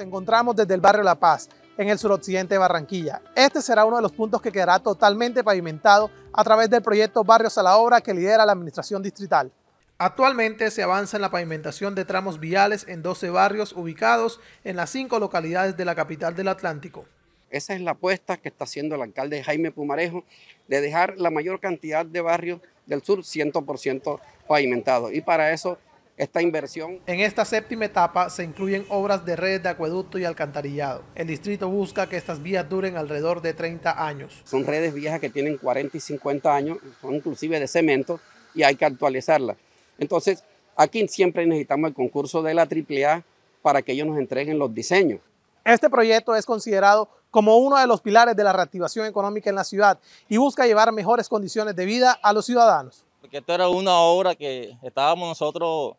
encontramos desde el barrio La Paz, en el suroccidente de Barranquilla. Este será uno de los puntos que quedará totalmente pavimentado a través del proyecto Barrios a la Obra que lidera la Administración Distrital. Actualmente se avanza en la pavimentación de tramos viales en 12 barrios ubicados en las cinco localidades de la capital del Atlántico. Esa es la apuesta que está haciendo el alcalde Jaime Pumarejo de dejar la mayor cantidad de barrios del sur 100% pavimentados. Y para eso esta inversión. En esta séptima etapa se incluyen obras de redes de acueducto y alcantarillado. El distrito busca que estas vías duren alrededor de 30 años. Son redes viejas que tienen 40 y 50 años, son inclusive de cemento y hay que actualizarlas. Entonces, aquí siempre necesitamos el concurso de la AAA para que ellos nos entreguen los diseños. Este proyecto es considerado como uno de los pilares de la reactivación económica en la ciudad y busca llevar mejores condiciones de vida a los ciudadanos. Porque esto era una obra que estábamos nosotros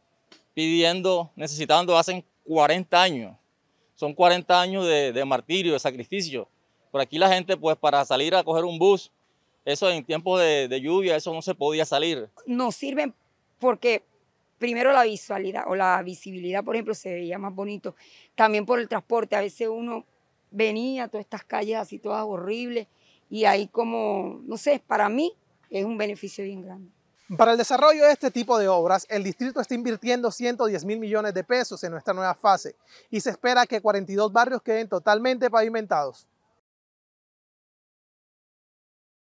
pidiendo, necesitando, hacen 40 años. Son 40 años de, martirio, de sacrificio. Por aquí la gente, pues para salir a coger un bus, eso en tiempos de, lluvia, eso no se podía salir. Nos sirven porque primero la visualidad o la visibilidad, por ejemplo, se veía más bonito. También por el transporte, a veces uno venía todas estas calles así todas horribles y ahí como, no sé, para mí es un beneficio bien grande. Para el desarrollo de este tipo de obras, el distrito está invirtiendo 110 mil millones de pesos en nuestra nueva fase y se espera que 42 barrios queden totalmente pavimentados.